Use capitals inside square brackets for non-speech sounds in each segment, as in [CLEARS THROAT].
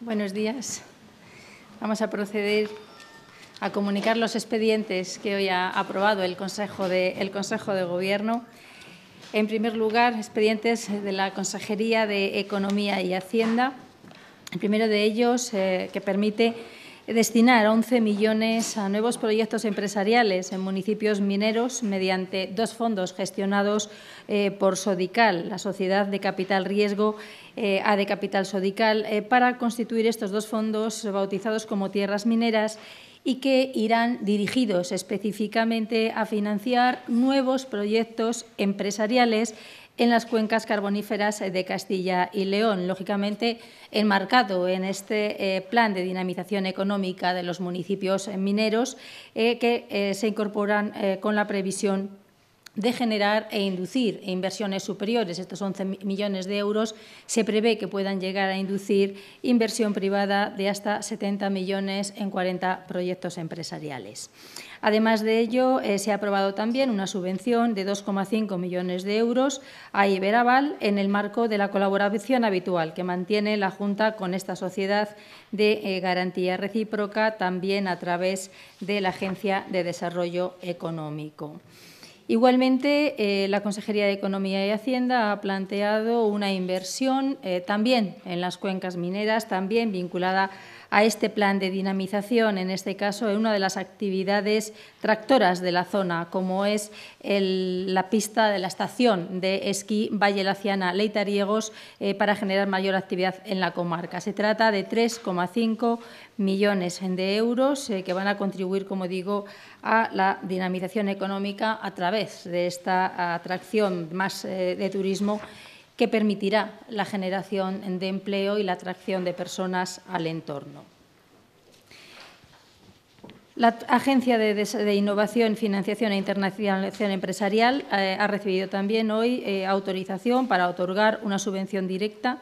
Buenos días. Vamos a proceder a comunicar los expedientes que hoy ha aprobado el Consejo de, Gobierno. En primer lugar, expedientes de la Consejería de Economía y Hacienda. El primero de ellos, eh, que permite destinar 11 millones a nuevos proyectos empresariales en municipios mineros mediante dos fondos gestionados eh, por Sodical, la Sociedad de Capital Riesgo eh, A de Capital Sodical, eh, para constituir estos dos fondos bautizados como tierras mineras y que irán dirigidos específicamente a financiar nuevos proyectos empresariales en las cuencas carboníferas de Castilla y León. Lógicamente, enmarcado en este eh, plan de dinamización económica de los municipios mineros eh, que eh, se incorporan con la previsión de generar e inducir e inversiones superiores, estos 11 millones de euros, se prevé que puedan llegar a inducir inversión privada de hasta 70 millones en 40 proyectos empresariales. Además de ello, eh, se ha aprobado también una subvención de 2,5 millones de euros a Iberaval en el marco de la colaboración habitual que mantiene la Junta con esta sociedad de eh, garantía recíproca, también a través de la Agencia de Desarrollo Económico. Igualmente, eh, la Consejería de Economía y Hacienda ha planteado una inversión eh, también en las cuencas mineras, también vinculada a este plan de dinamización, en este caso, en una de las actividades tractoras de la zona, como es la pista de la estación de esquí Valle Laciana Leitariegos, eh, para generar mayor actividad en la comarca. Se trata de 3,5 millones de euros eh, que van a contribuir, como digo, a la dinamización económica a través de esta atracción más eh, de turismo que permitirá la generación de empleo y la atracción de personas al entorno. La Agencia de, Innovación, Financiación e Internacionalización Empresarial eh, ha recibido también hoy eh, autorización para otorgar una subvención directa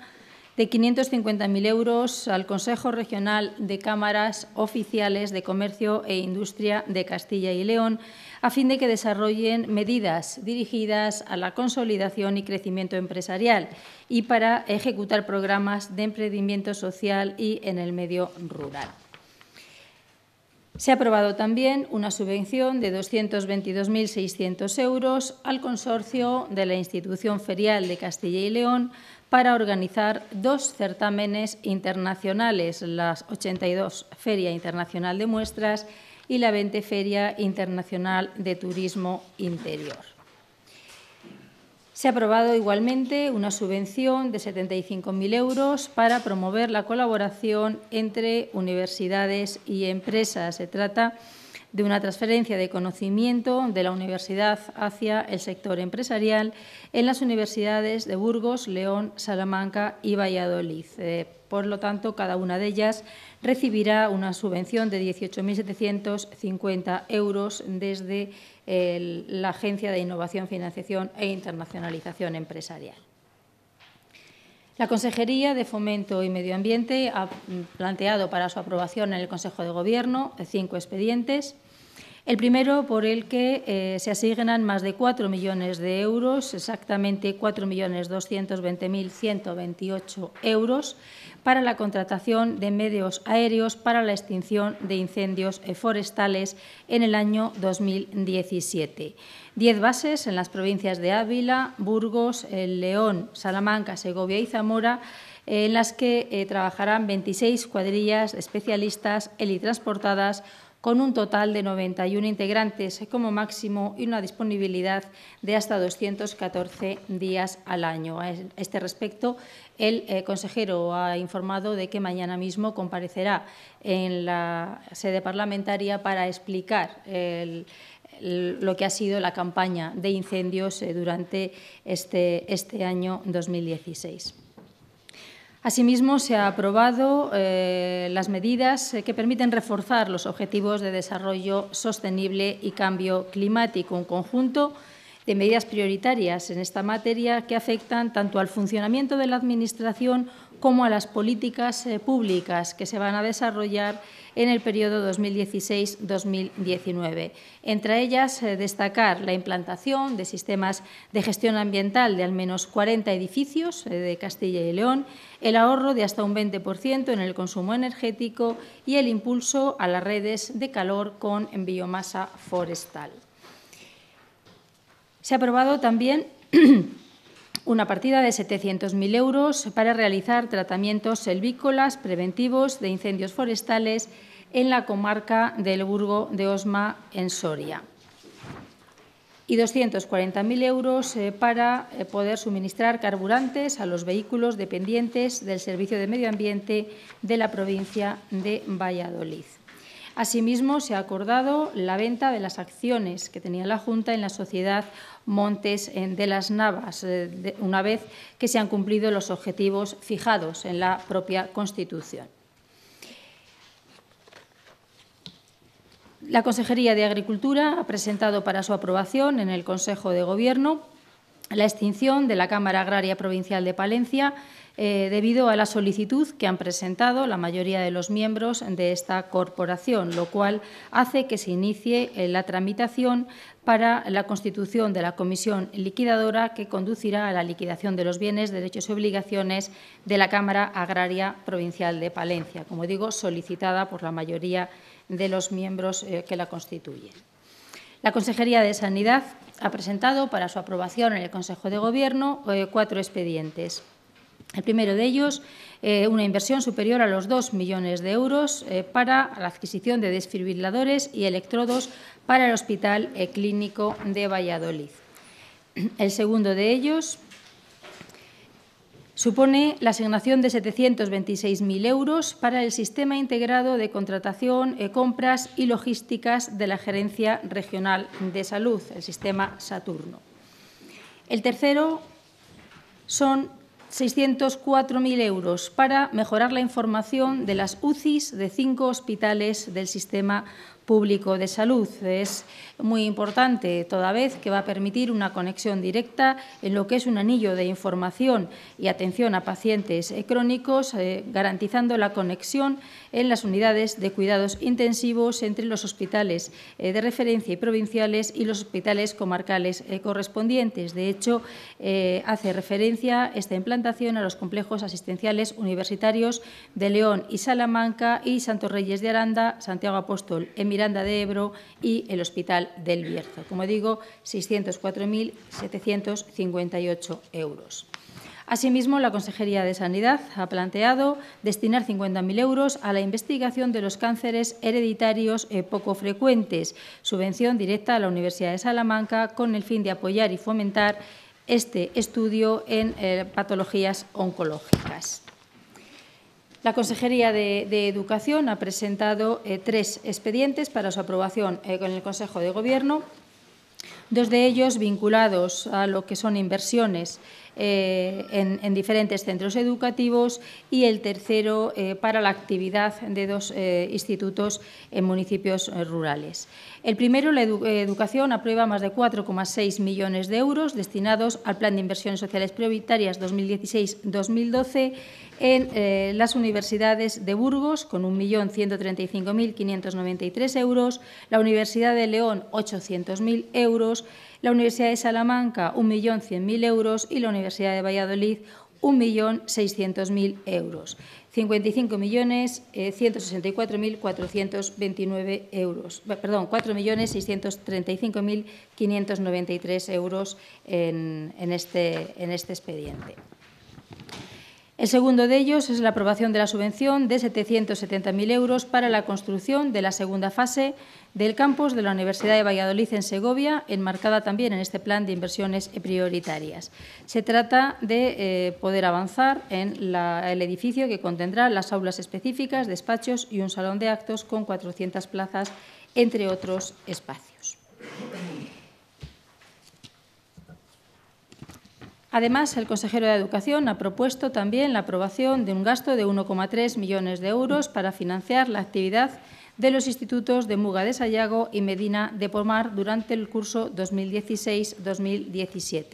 de 550.000 euros al Consejo Regional de Cámaras Oficiales de Comercio e Industria de Castilla y León, a fin de que desarrollen medidas dirigidas a la consolidación y crecimiento empresarial y para ejecutar programas de emprendimiento social y en el medio rural. Se ha aprobado también una subvención de 222.600 euros al consorcio de la Institución Ferial de Castilla y León para organizar dos certámenes internacionales, las 82 Feria Internacional de Muestras y la 20 Feria Internacional de Turismo Interior. Se ha aprobado igualmente una subvención de 75.000 euros para promover la colaboración entre universidades y empresas. Se trata de una transferencia de conocimiento de la universidad hacia el sector empresarial en las universidades de Burgos, León, Salamanca y Valladolid. Eh, por lo tanto, cada una de ellas recibirá una subvención de 18.750 euros desde eh, la Agencia de Innovación, Financiación e Internacionalización Empresarial. La Consejería de Fomento y Medio Ambiente ha planteado para su aprobación en el Consejo de Gobierno cinco expedientes. El primero por el que eh, se asignan más de 4 millones de euros, exactamente 4.220.128 euros, para la contratación de medios aéreos para la extinción de incendios forestales en el año 2017. Diez bases en las provincias de Ávila, Burgos, eh, León, Salamanca, Segovia y Zamora eh, en las que trabajarán 26 cuadrillas especialistas helitransportadas con un total de 91 integrantes como máximo y una disponibilidad de hasta 214 días al año. A este respecto, el eh, consejero ha informado de que mañana mismo comparecerá en la sede parlamentaria para explicar lo que ha sido la campaña de incendios eh, durante este, este año 2016. Asimismo, se han aprobado eh, las medidas eh, que permiten reforzar los objetivos de desarrollo sostenible y cambio climático, un conjunto de medidas prioritarias en esta materia que afectan tanto al funcionamiento de la Administración como a las políticas eh, públicas que se van a desarrollar en el periodo 2016-2019. Entre ellas, eh, destacar la implantación de sistemas de gestión ambiental de al menos 40 edificios eh, de Castilla y León, el ahorro de hasta un 20% en el consumo energético y el impulso a las redes de calor con biomasa forestal. Se ha aprobado también [CLEARS THROAT] una partida de 700.000 euros para realizar tratamientos selvícolas preventivos de incendios forestales en la comarca del Burgo de Osma, en Soria. Y 240.000 euros eh, para eh, poder suministrar carburantes a los vehículos dependientes del Servicio de Medio Ambiente de la provincia de Valladolid. Asimismo, se ha acordado la venta de las acciones que tenía la Junta en la sociedad Montes eh, de las Navas, eh, una vez que se han cumplido los objetivos fijados en la propia Constitución. La Consejería de Agricultura ha presentado para su aprobación en el Consejo de Gobierno la extinción de la Cámara Agraria Provincial de Palencia eh, debido a la solicitud que han presentado la mayoría de los miembros de esta corporación, lo cual hace que se inicie eh, la tramitación para la constitución de la comisión liquidadora que conducirá a la liquidación de los bienes, derechos y obligaciones de la Cámara Agraria Provincial de Palencia, como digo, solicitada por la mayoría de los miembros eh, que la constituyen. La Consejería de Sanidad ha presentado para su aprobación en el Consejo de Gobierno eh, cuatro expedientes. El primero de ellos, eh, una inversión superior a los dos millones de euros eh, para la adquisición de desfibriladores y electrodos para el Hospital Clínico de Valladolid. El segundo de ellos, Supone la asignación de 726.000 euros para el Sistema Integrado de Contratación, e Compras y Logísticas de la Gerencia Regional de Salud, el sistema Saturno. El tercero son 604.000 euros para mejorar la información de las UCIs de cinco hospitales del sistema público de salud. Es muy importante toda vez que va a permitir una conexión directa en lo que es un anillo de información y atención a pacientes crónicos, eh, garantizando la conexión en las unidades de cuidados intensivos entre los hospitales eh, de referencia y provinciales y los hospitales comarcales eh, correspondientes. De hecho, hace referencia esta implantación a los complejos asistenciales universitarios de León y Salamanca y Santos Reyes de Aranda, Santiago Apóstol, Miranda de Ebro y el Hospital del Bierzo. Como digo, 604.758 euros. Asimismo, la Consejería de Sanidad ha planteado destinar 50.000 euros a la investigación de los cánceres hereditarios eh, poco frecuentes, subvención directa a la Universidad de Salamanca con el fin de apoyar y fomentar este estudio en eh, patologías oncológicas. La Consejería de, Educación ha presentado eh, tres expedientes para su aprobación en eh, el Consejo de Gobierno, dos de ellos vinculados a lo que son inversiones eh, en, diferentes centros educativos y el tercero para la actividad de dos institutos en municipios rurales. El primero, la educación, aprueba más de 4,6 millones de euros destinados al Plan de Inversiones Sociales Prioritarias 2016-2012 en eh, las universidades de Burgos, con 1.135.593 euros, la Universidad de León, 800.000 euros, la Universidad de Salamanca, 1.100.000 euros y la Universidad de Valladolid, 1.600.000 euros cincuenta y cinco millones eh, ciento sesenta y cuatro mil cuatrocientos veintinueve euros, perdón, cuatro millones seiscientos treinta y cinco mil quinientos noventa y tres euros en en este en este expediente. El segundo de ellos es la aprobación de la subvención de 770.000 euros para la construcción de la segunda fase del campus de la Universidad de Valladolid en Segovia, enmarcada también en este plan de inversiones prioritarias. Se trata de eh, poder avanzar en el edificio que contendrá las aulas específicas, despachos y un salón de actos con 400 plazas, entre otros espacios. Además, el consejero de Educación ha propuesto también la aprobación de un gasto de 1,3 millones de euros para financiar la actividad de los institutos de Muga de Sayago y Medina de Pomar durante el curso 2016-2017.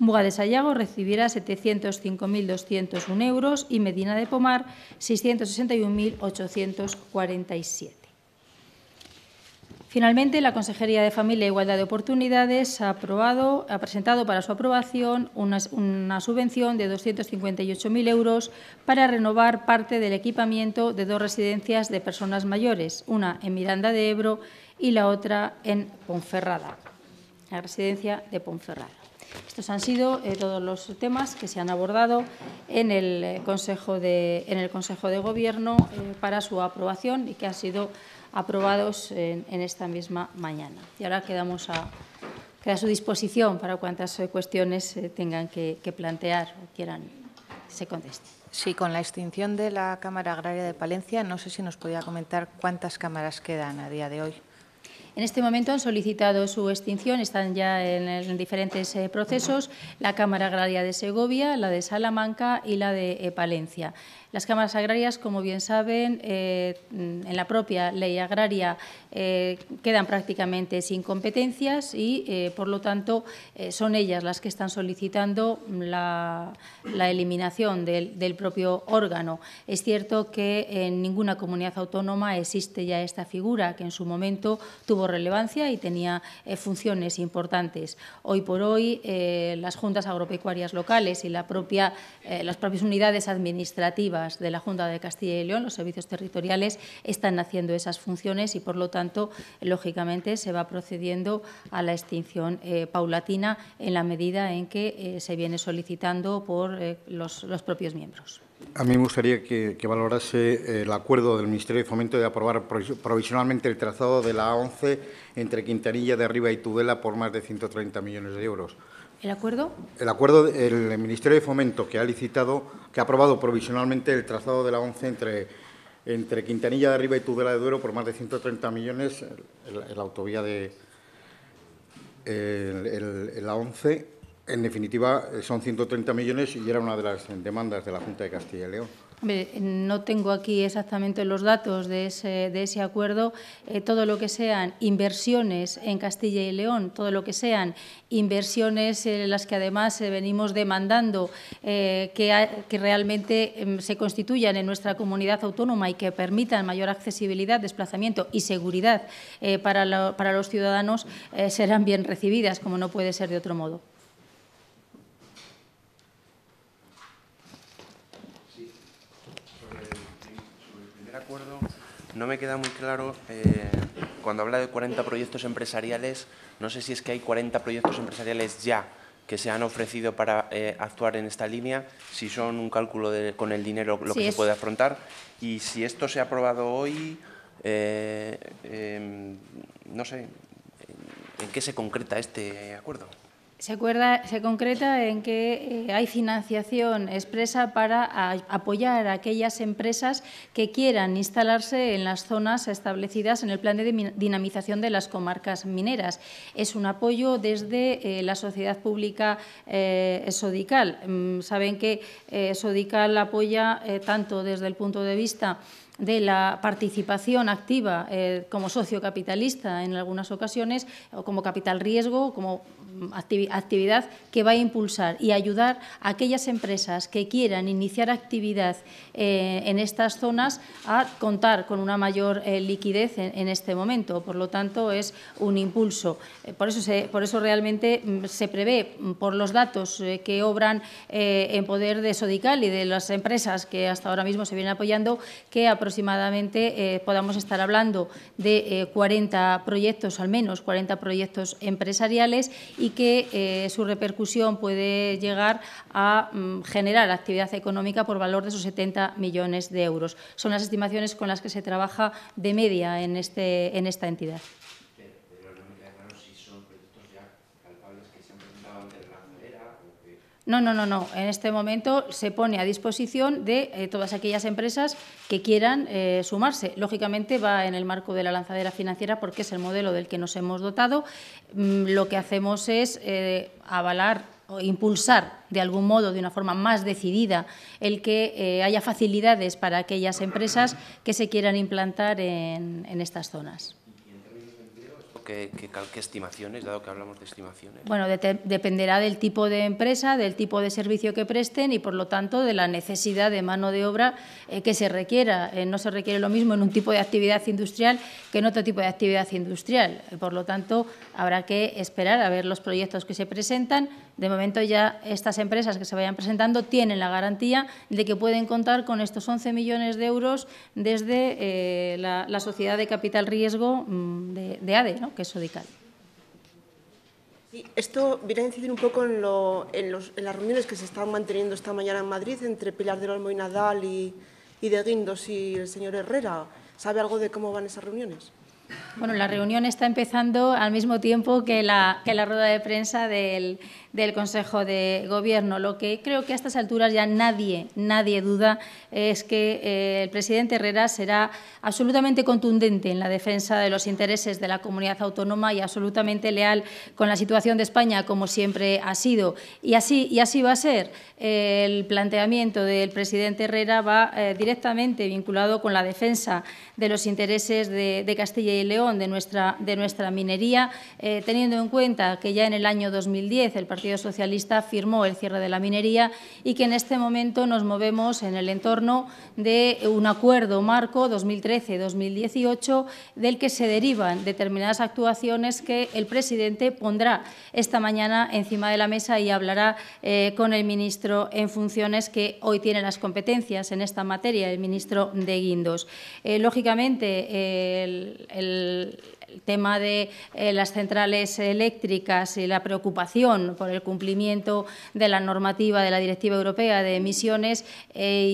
Muga de Sayago recibirá 705.201 euros y Medina de Pomar 661.847. Finalmente, la Consejería de Familia e Igualdad de Oportunidades ha, aprobado, ha presentado para su aprobación una, subvención de 258.000 euros para renovar parte del equipamiento de dos residencias de personas mayores, una en Miranda de Ebro y la otra en Ponferrada, la residencia de Ponferrada. Estos han sido eh, todos los temas que se han abordado en el eh, Consejo de, Consejo de Gobierno eh, para su aprobación y que ha sido aprobados en, esta misma mañana. Y ahora quedamos a, queda a su disposición para cuantas eh, cuestiones eh, tengan que, plantear o quieran que se conteste. Sí, con la extinción de la Cámara Agraria de Palencia, no sé si nos podía comentar cuántas cámaras quedan a día de hoy. En este momento han solicitado su extinción, están ya en, diferentes eh, procesos, la Cámara Agraria de Segovia, la de Salamanca y la de Palencia. Las cámaras agrarias, como bien saben, eh, en la propia ley agraria eh, quedan prácticamente sin competencias y, eh, por lo tanto, son ellas las que están solicitando la, eliminación del, propio órgano. Es cierto que en ninguna comunidad autónoma existe ya esta figura, que en su momento tuvo relevancia y tenía funciones importantes. Hoy por hoy, las juntas agropecuarias locales y las propias unidades administrativas de la Junta de Castilla y León, los servicios territoriales están haciendo esas funciones y, por lo tanto, lógicamente se va procediendo a la extinción eh, paulatina en la medida en que eh, se viene solicitando por eh, los, propios miembros. A mí me gustaría que, que valorase el acuerdo del Ministerio de Fomento de aprobar provisionalmente el trazado de la A11 entre Quintanilla de Arriba y Tudela por más de 130 millones de euros. ¿El acuerdo? El acuerdo del Ministerio de Fomento que ha licitado, que ha aprobado provisionalmente el trazado de la ONCE entre, entre Quintanilla de Arriba y Tudela de Duero por más de 130 millones, la autovía de la ONCE. En definitiva, son 130 millones y era una de las demandas de la Junta de Castilla y León. No tengo aquí exactamente los datos de ese, acuerdo. Eh, todo lo que sean inversiones en Castilla y León, todo lo que sean inversiones eh, en las que además eh, venimos demandando que, realmente em, se constituyan en nuestra comunidad autónoma y que permitan mayor accesibilidad, desplazamiento y seguridad para, los ciudadanos, serán bien recibidas, como no puede ser de otro modo. no me queda muy claro, eh, cuando habla de 40 proyectos empresariales, no sé si es que hay 40 proyectos empresariales ya que se han ofrecido para eh, actuar en esta línea, si son un cálculo con el dinero lo que se puede afrontar y si esto se ha aprobado hoy, eh, em, no sé, ¿en qué se concreta este acuerdo? Se, acuerda, se concreta en que eh, hay financiación expresa para apoyar a aquellas empresas que quieran instalarse en las zonas establecidas en el plan de dinamización de las comarcas mineras. Es un apoyo desde eh, la sociedad pública eh, Sodical. Mm, saben que eh, Sodical apoya tanto desde el punto de vista de la participación activa como socio capitalista en algunas ocasiones, o como capital riesgo, como actividad que va a impulsar y ayudar a aquellas empresas que quieran iniciar actividad eh, en estas zonas a contar con una mayor eh, liquidez en, este momento. Por lo tanto, es un impulso. Eh, por, eso por eso realmente mm, se prevé, mm, por los datos que obran en poder de Sodical y de las empresas que hasta ahora mismo se vienen apoyando, que aproximadamente podamos estar hablando de 40 proyectos, al menos 40 proyectos empresariales y que eh, su repercusión puede llegar a mm, generar actividad económica por valor de esos 70 millones de euros. Son las estimaciones con las que se trabaja de media en, este, en esta entidad. No, no, no, no. En este momento se pone a disposición de eh, todas aquellas empresas que quieran eh, sumarse. Lógicamente va en el marco de la lanzadera financiera porque es el modelo del que nos hemos dotado. Mm, lo que hacemos es eh, avalar o impulsar de algún modo, de una forma más decidida, el que haya facilidades para aquellas empresas que se quieran implantar en estas zonas qué, estimaciones, dado que hablamos de estimaciones? Bueno, dependerá del tipo de empresa, del tipo de servicio que presten y, por lo tanto, de la necesidad de mano de obra eh, que se requiera. Eh, no se requiere lo mismo en un tipo de actividad industrial que en otro tipo de actividad industrial. Por lo tanto, habrá que esperar a ver los proyectos que se presentan de momento ya estas empresas que se vayan presentando tienen la garantía de que pueden contar con estos 11 millones de euros desde eh, la, sociedad de capital riesgo mm, de, ADE, que es Sodical. esto viene a incidir un poco en, las reuniones que se están manteniendo esta mañana en Madrid entre Pilar del Olmo y Nadal y, de Guindos y el señor Herrera. ¿Sabe algo de cómo van esas reuniones? Bueno, la reunión está empezando al mismo tiempo que la rueda de prensa del, del Consejo de Gobierno. Lo que creo que a estas alturas ya nadie, nadie duda es que eh, el presidente Herrera será absolutamente contundente en la defensa de los intereses de la comunidad autónoma y absolutamente leal con la situación de España, como siempre ha sido. Y así, y así va a ser. El planteamiento del presidente Herrera va eh, directamente vinculado con la defensa de los intereses de, Castilla y León, de nuestra, de nuestra minería, eh, teniendo en cuenta que ya en el año 2010 el Socialista firmó el cierre de la minería y que en este momento nos movemos en el entorno de un acuerdo marco 2013-2018 del que se derivan determinadas actuaciones que el presidente pondrá esta mañana encima de la mesa y hablará eh, con el ministro en funciones que hoy tiene las competencias en esta materia, el ministro de Guindos. Eh, lógicamente, el el tema de eh, las centrales eléctricas y la preocupación por el cumplimiento de la normativa de la Directiva Europea de Emisiones eh,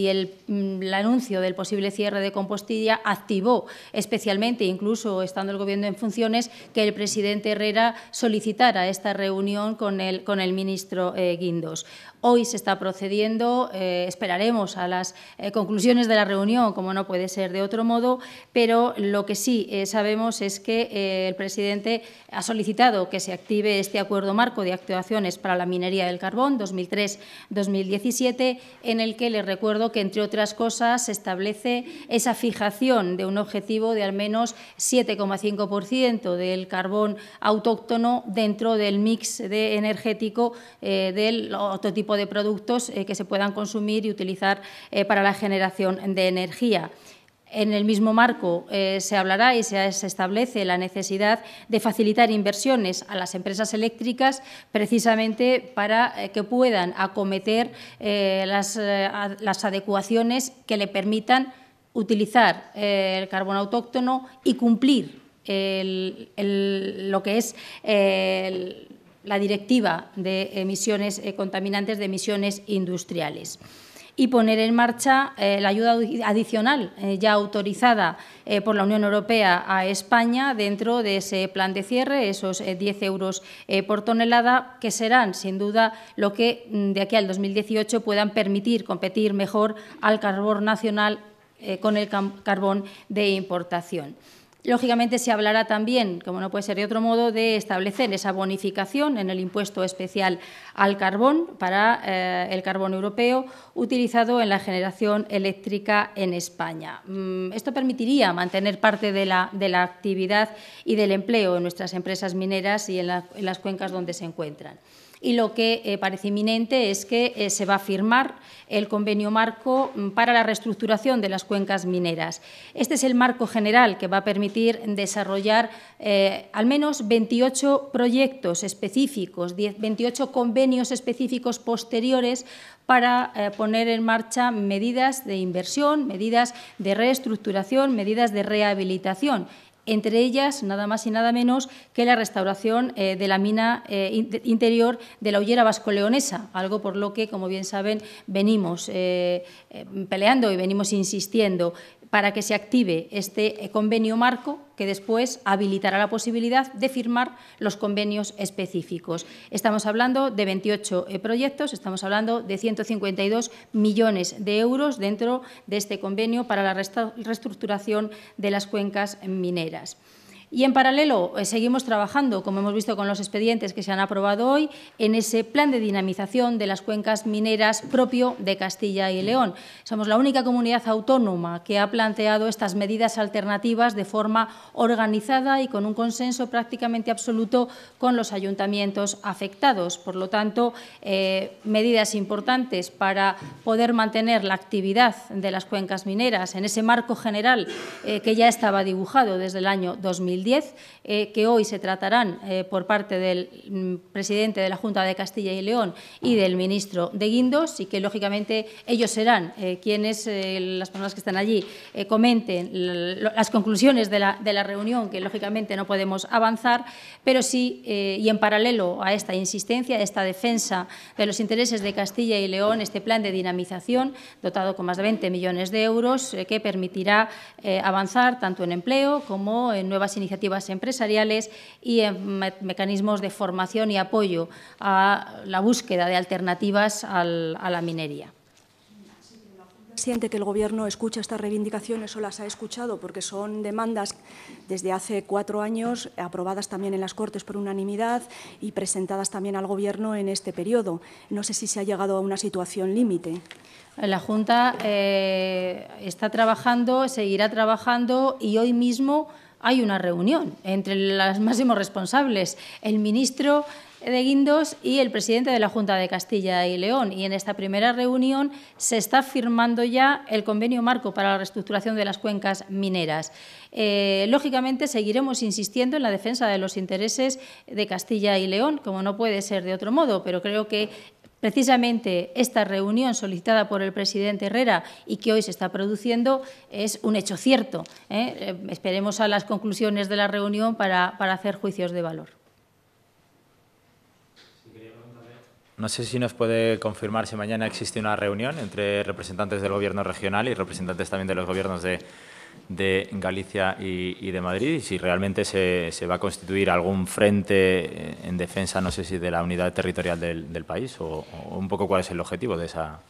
y mm, el, anuncio del posible cierre de Compostilla activó especialmente, incluso estando el Gobierno en funciones, que el presidente Herrera solicitara esta reunión con el, con el ministro eh, Guindos. Hoy se está procediendo, eh, esperaremos a las eh, conclusiones de la reunión, como no puede ser de otro modo, pero lo que sí eh, sabemos es que el presidente ha solicitado que se active este acuerdo marco de actuaciones para la minería del carbón 2003-2017, en el que les recuerdo que, entre otras cosas, se establece esa fijación de un objetivo de al menos 7,5% del carbón autóctono dentro del mix energético del otro tipo de productos eh, que se puedan consumir y utilizar eh, para la generación de energía. En el mismo marco eh, se hablará y se, establece la necesidad de facilitar inversiones a las empresas eléctricas precisamente para que puedan acometer las, adecuaciones que le permitan utilizar el carbón autóctono y cumplir lo que es el, la Directiva de Emisiones eh, Contaminantes de Emisiones Industriales y poner en marcha eh, la ayuda adicional eh, ya autorizada por la Unión Europea a España dentro de ese plan de cierre, esos 10 euros por tonelada, que serán, sin duda, lo que mm, de aquí al 2018 puedan permitir competir mejor al carbón nacional con el carbón de importación. Lógicamente se hablará también, como no puede ser de otro modo, de establecer esa bonificación en el impuesto especial al carbón para eh, el carbón europeo utilizado en la generación eléctrica en España. Mm, esto permitiría mantener parte de la, actividad y del empleo en nuestras empresas mineras y en las cuencas donde se encuentran y lo que eh, parece inminente es que eh, se va a firmar el convenio marco mm, para la reestructuración de las cuencas mineras. Este es el marco general que va a permitir desarrollar eh, al menos 28 proyectos específicos, 10, 28 convenios específicos posteriores para poner en marcha medidas de inversión, medidas de reestructuración, medidas de rehabilitación entre ellas nada más y nada menos que la restauración eh, de la mina eh, interior de la huyera vasco-leonesa, algo por lo que, como bien saben, venimos eh, peleando y venimos insistiendo para que se active este eh, convenio marco que después habilitará la posibilidad de firmar los convenios específicos. Estamos hablando de 28 eh, proyectos, estamos hablando de 152 millones de euros dentro de este convenio para la reestructuración de las cuencas mineras. Y en paralelo eh, seguimos trabajando, como hemos visto con los expedientes que se han aprobado hoy, en ese plan de dinamización de las cuencas mineras propio de Castilla y León. Somos la única comunidad autónoma que ha planteado estas medidas alternativas de forma organizada y con un consenso prácticamente absoluto con los ayuntamientos afectados. Por lo tanto, eh, medidas importantes para poder mantener la actividad de las cuencas mineras en ese marco general eh, que ya estaba dibujado desde el año 2000 eh, que hoy se tratarán eh, por parte del mm, presidente de la Junta de Castilla y León y del ministro de Guindos y que, lógicamente, ellos serán eh, quienes, las personas que están allí, comenten las conclusiones de la, de la, reunión, que, lógicamente, no podemos avanzar, pero sí, y en paralelo a esta insistencia, a esta defensa de los intereses de Castilla y León, este plan de dinamización, dotado con más de 20 millones de euros, que permitirá avanzar tanto en empleo como en nuevas iniciativas iniciativas empresariales y en mecanismos de formación y apoyo a la búsqueda de alternativas a la minería siente que el Gobierno escucha estas reivindicaciones o las ha escuchado, porque son demandas desde hace cuatro años, aprobadas también en las Cortes por unanimidad y presentadas también al Gobierno en este periodo. No sé si se ha llegado a una situación límite. La Junta eh, está trabajando, seguirá trabajando y hoy mismo hay una reunión entre los máximos responsables, el ministro de Guindos y el presidente de la Junta de Castilla y León. Y en esta primera reunión se está firmando ya el convenio marco para la reestructuración de las cuencas mineras. Eh, lógicamente, seguiremos insistiendo en la defensa de los intereses de Castilla y León, como no puede ser de otro modo, pero creo que Precisamente esta reunión solicitada por el presidente Herrera y que hoy se está produciendo es un hecho cierto. ¿eh? Eh, esperemos a las conclusiones de la reunión para, para hacer juicios de valor. No sé si nos puede confirmar si mañana existe una reunión entre representantes del Gobierno regional y representantes también de los gobiernos de de Galicia y, de Madrid y si realmente se, se, va a constituir algún frente eh, en defensa, no sé si de la unidad territorial del, país o un poco cuál es el objetivo de esa,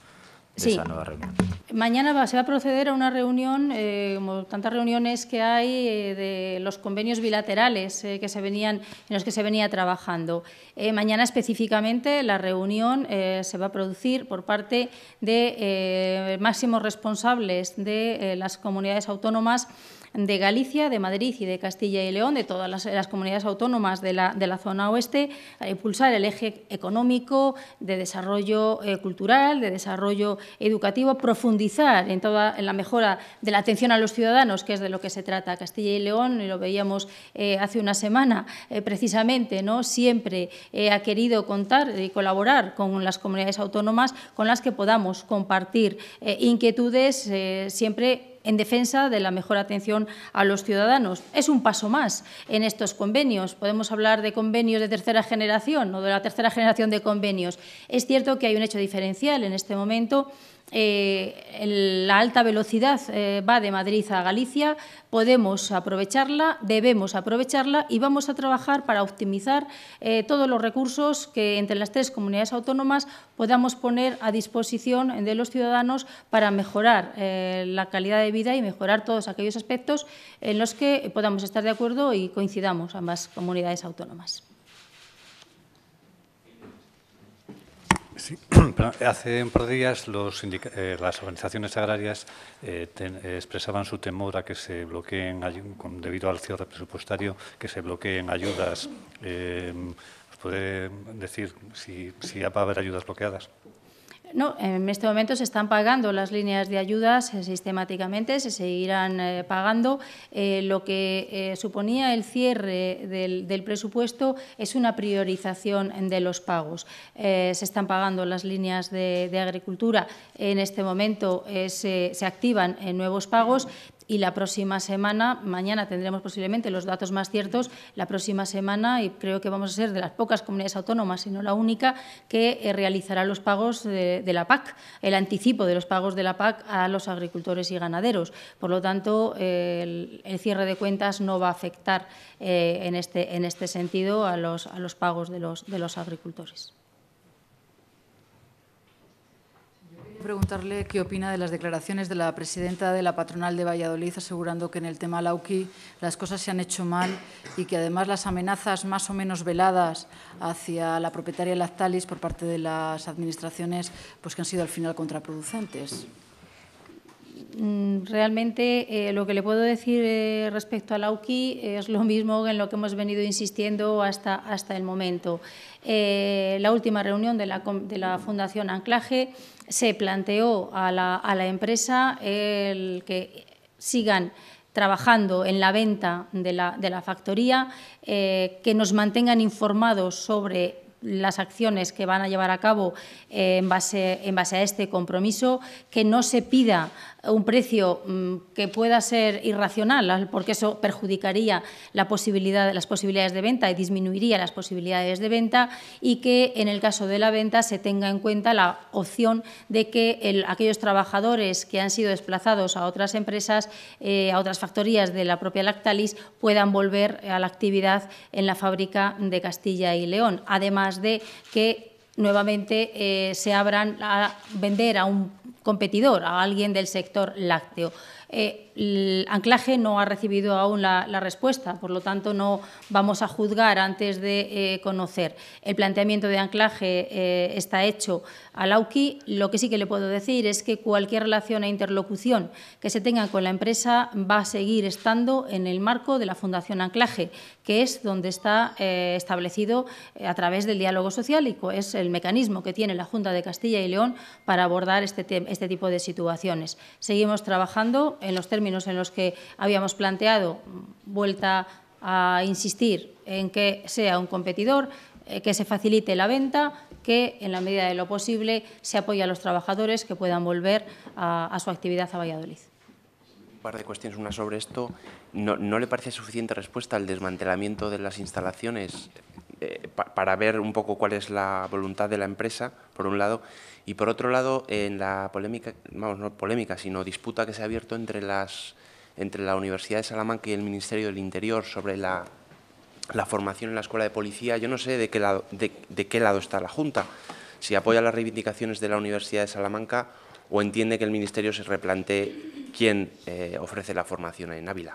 Mañana se va a proceder a una reunión, eh, como tantas reuniones que hay, eh, de los convenios bilaterales eh, que se venían, en los que se venía trabajando. mañana específicamente la reunión se va a producir por parte de máximos responsables de las comunidades autónomas de Galicia, de Madrid y de Castilla y León, de todas las, comunidades autónomas de la, de la zona oeste, a impulsar el eje económico, de desarrollo eh, cultural, de desarrollo educativo, profundizar en toda en la mejora de la atención a los ciudadanos, que es de lo que se trata Castilla y León, y lo veíamos eh, hace una semana eh, precisamente, ¿no? siempre ha querido contar y colaborar con las comunidades autónomas con las que podamos compartir inquietudes siempre en defensa de la mejor atención a los ciudadanos. Es un paso más en estos convenios. Podemos hablar de convenios de tercera generación o de la tercera generación de convenios. Es cierto que hay un hecho diferencial en este momento eh, la alta velocidad eh, va de Madrid a Galicia, podemos aprovecharla, debemos aprovecharla y vamos a trabajar para optimizar eh, todos los recursos que entre las tres comunidades autónomas podamos poner a disposición de los ciudadanos para mejorar la calidad de vida y mejorar todos aquellos aspectos en los que podamos estar de acuerdo y coincidamos ambas comunidades autónomas. [CLEARS THROAT] Hace un par días los eh, las organizaciones agrarias eh, eh, expresaban su temor a que se bloqueen, con, debido al cierre presupuestario, que se bloqueen ayudas. puede decir si, si va a haber ayudas bloqueadas? No, en este momento se están pagando las líneas de ayudas sistemáticamente, se seguirán eh, pagando. Eh, lo que eh, suponía el cierre del, presupuesto es una priorización de los pagos. se están pagando las líneas de, agricultura. En este momento se, activan nuevos pagos y la próxima semana, mañana tendremos posiblemente los datos más ciertos, la próxima semana, y creo que vamos a ser de las pocas comunidades autónomas, si no la única, que eh, realizará los pagos de, la PAC, el anticipo de los pagos de la PAC a los agricultores y ganaderos. Por lo tanto, el, cierre de cuentas no va a afectar eh, en, este, en este sentido a los, a los pagos de los agricultores. preguntarle qué opina de las declaraciones de la presidenta de la patronal de Valladolid asegurando que en el tema Lauki las cosas se han hecho mal y que además las amenazas más o menos veladas hacia la propietaria Lactalis por parte de las administraciones pues que han sido al final contraproducentes. Mm, realmente eh, lo que le puedo decir eh, respecto a la Lauki es lo mismo en lo que hemos venido insistiendo hasta, hasta el momento. Eh, la última reunión de la, Fundación Anclaje se planteó a la, empresa que sigan trabajando en la venta de la, factoría, que nos mantengan informados sobre las acciones que van a llevar a cabo en, base, en base a este compromiso, que no se pida un precio mm, que pueda ser irracional, porque eso perjudicaría las posibilidades de venta y disminuiría las posibilidades de venta, y que en el caso de la venta se tenga en cuenta la opción de que aquellos trabajadores que han sido desplazados a otras empresas, eh, a otras factorías de la propia Lactalis, puedan volver a la actividad en la fábrica de Castilla y León, además de que nuevamente eh, se abran a vender a un competidor, a alguien del sector lácteo. Eh, el anclaje no ha recibido aún la, respuesta, por lo tanto no vamos a juzgar antes de eh, conocer. El planteamiento de anclaje eh, está hecho a Lauki. Lo que sí que le puedo decir es que cualquier relación e interlocución que se tenga con la empresa va a seguir estando en el marco de la Fundación Anclaje, que es donde está eh, establecido a través del diálogo social y es el mecanismo que tiene la Junta de Castilla y León para abordar este, este tipo de situaciones. Seguimos trabajando en los términos en los que habíamos planteado, vuelta a insistir en que sea un competidor, eh, que se facilite la venta, que en la medida de lo posible se apoye a los trabajadores que puedan volver a su actividad a Valladolid. Un par de cuestiones. Una sobre esto. ¿No, le parece suficiente respuesta al desmantelamiento de las instalaciones eh, para ver un poco cuál es la voluntad de la empresa, por un lado? Y por otro lado, en la polémica, vamos, no polémica, sino disputa que se ha abierto entre, las, entre la Universidad de Salamanca y el Ministerio del Interior sobre la, formación en la Escuela de Policía, yo no sé de qué, lado, de, de qué lado está la Junta, si apoya las reivindicaciones de la Universidad de Salamanca o entiende que el Ministerio se replantee ¿Quién eh, ofrece la formación en Ávila.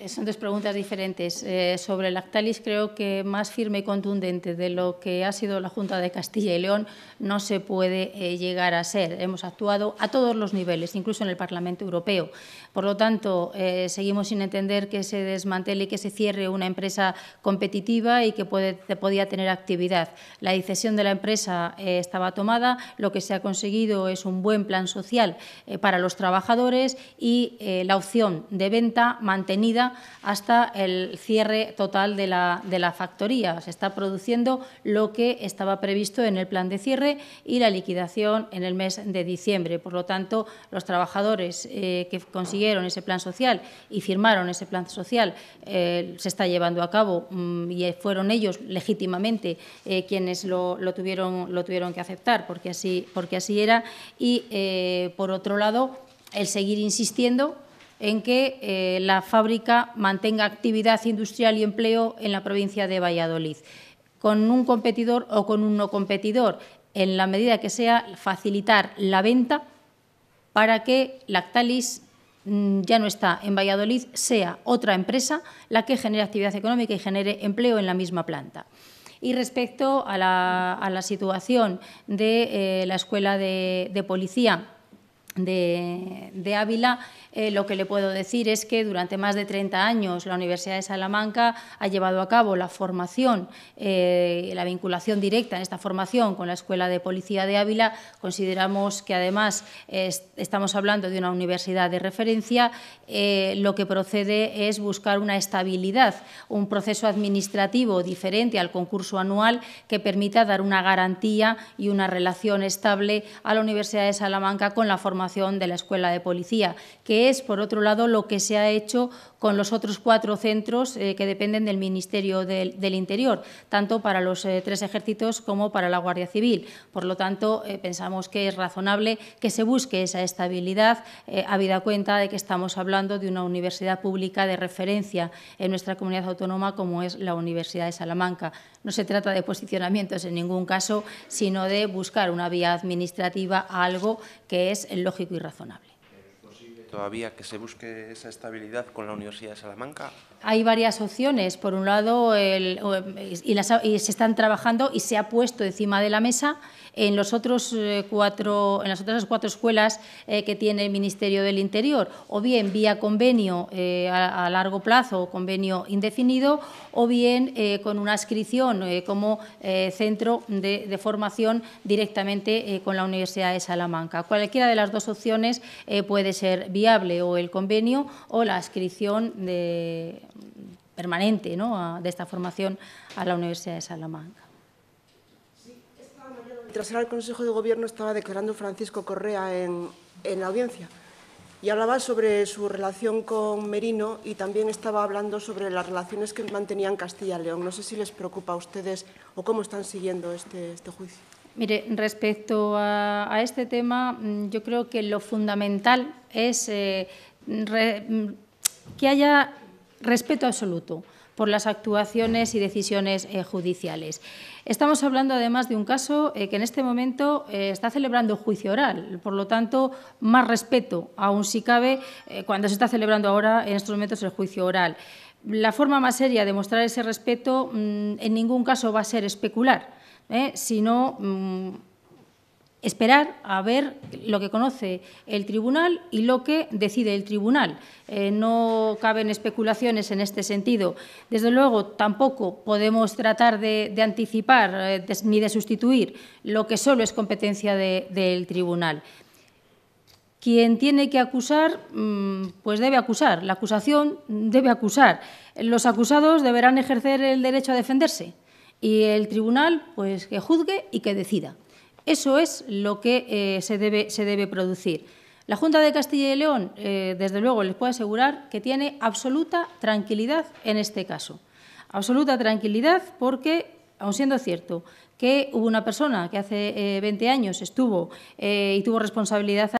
Eh, son dos preguntas diferentes. Eh, sobre sobre Lactalis, creo que más firme y contundente de lo que ha sido la Junta de Castilla y León no se puede eh, llegar a ser. Hemos actuado a todos los niveles, incluso en el Parlamento Europeo. Por lo tanto, seguimos sin entender que se desmantele y que se cierre una empresa competitiva y que, puede, podía tener actividad. La decisión de la empresa estaba tomada. Lo que se ha conseguido es un buen plan social para los trabajadores y la opción de venta mantenida hasta el cierre total de la, factoría. Se está produciendo lo que estaba previsto en el plan de cierre y la liquidación en el mes de diciembre. Por lo tanto, los trabajadores eh, que consiguieron ese plan social y firmaron ese plan social eh, se está llevando a cabo mm, y fueron ellos legítimamente eh, quienes lo, tuvieron, lo tuvieron que aceptar, porque así, porque así era. Y, por otro lado, el seguir insistiendo en que eh, la fábrica mantenga actividad industrial y empleo en la provincia de Valladolid, con un competidor o con un no competidor, en la medida que sea facilitar la venta para que Lactalis mm, ya no está en Valladolid, sea otra empresa la que genere actividad económica y genere empleo en la misma planta. Y respecto a la, situación de eh, la escuela de policía, de, Ávila, eh, lo que le puedo decir es que durante más de 30 años la Universidad de Salamanca ha llevado a cabo la formación, eh, la vinculación directa en esta formación con la Escuela de Policía de Ávila. Consideramos que además eh, estamos hablando de una universidad de referencia. lo que procede es buscar una estabilidad, un proceso administrativo diferente al concurso anual que permita dar una garantía y una relación estable a la Universidad de Salamanca con la formación de la Escuela de Policía, que es, por otro lado, lo que se ha hecho con los otros cuatro centros eh, que dependen del Ministerio del, Interior, tanto para los eh, tres ejércitos como para la Guardia Civil. Por lo tanto, eh, pensamos que es razonable que se busque esa estabilidad, habida cuenta de que estamos hablando de una universidad pública de referencia en nuestra comunidad autónoma como es la Universidad de Salamanca. No se trata de posicionamientos en ningún caso, sino de buscar una vía administrativa a algo que es lógico y razonable todavía que se busque esa estabilidad con la Universidad de Salamanca? hay varias opciones. Por un lado, y, se están trabajando y se ha puesto encima de la mesa en, los otros eh, cuatro, en las otras cuatro escuelas eh, que tiene el Ministerio del Interior, o bien vía convenio eh, a, largo plazo o convenio indefinido, o bien con una inscripción como centro de, de, formación directamente con la Universidad de Salamanca. Cualquiera de las dos opciones puede ser viable, o el convenio o la inscripción de permanente ¿no? de esta formación a la Universidad de Salamanca. Sí, esta el Consejo de Gobierno estaba declarando Francisco Correa en, la audiencia y hablaba sobre su relación con Merino y también estaba hablando sobre las relaciones que mantenían Castilla y León. No sé si les preocupa a ustedes o cómo están siguiendo este, este juicio. Mire, respecto a, este tema, mm, yo creo que lo fundamental es eh, mm, que haya respeto absoluto por las actuaciones y decisiones eh, judiciales. Estamos hablando además de un caso eh, que en este momento eh, está celebrando juicio oral, por lo tanto, más respeto, aún si cabe, cuando se está celebrando ahora en estos momentos el juicio oral. La forma más seria de mostrar ese respeto mm, en ningún caso va a ser especular, sino mm, esperar a ver lo que conoce el tribunal y lo que decide el tribunal. Eh, no caben especulaciones en este sentido. Desde luego, tampoco podemos tratar de, anticipar eh, ni de sustituir lo que solo es competencia del tribunal. Quien tiene que acusar, mm, pues debe acusar. La acusación debe acusar. Los acusados deberán ejercer el derecho a defenderse y el tribunal, pues que juzgue y que decida. Eso es lo que eh, se, debe, producir. La Junta de Castilla y León, eh, desde luego, les puedo asegurar que tiene absoluta tranquilidad en este caso. Absoluta tranquilidad porque, aun siendo cierto que hubo una persona que hace 20 eh, años estuvo y tuvo responsabilidad